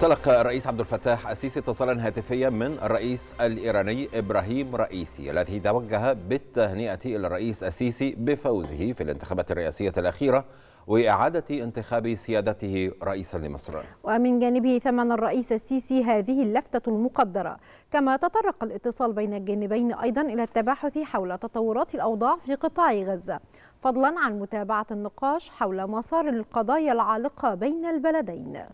تلقى الرئيس عبد الفتاح السيسي اتصالا هاتفيا من الرئيس الايراني ابراهيم رئيسي الذي توجه بالتهنئه الى الرئيس السيسي بفوزه في الانتخابات الرئاسيه الاخيره وإعادة انتخاب سيادته رئيسا لمصر ومن جانبه ثمن الرئيس السيسي هذه اللفتة المقدرة كما تطرق الاتصال بين الجانبين أيضا إلى التباحث حول تطورات الأوضاع في قطاع غزة فضلا عن متابعة النقاش حول مسار القضايا العالقة بين البلدين